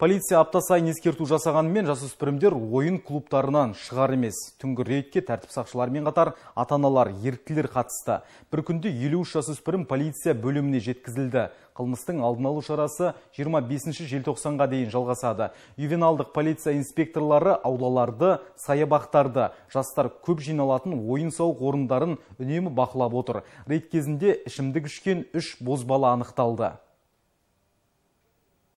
Полиция апта сайын ескерту жасағанымен жасөспірімдер ойын клубтарынан шығар емес. Түнгі рейдке тәртіп сақшыларымен қатар атаналар аналар еріктілер қатысты. Бір күнде 53 жасөспірім полиция бөліміне жеткізілді. Қылмыстың алдын алу шарасы 25-ші желтоқсанға дейін жалғасады. Ювеналдық полиция инспекторлары аулаларды, саябақтарды, жастар көп жиналатын ойын-сауық орындарын үнемі бақылап отыр. Рейд кезінде ішімдік ішкен 3 бозбала анықталды.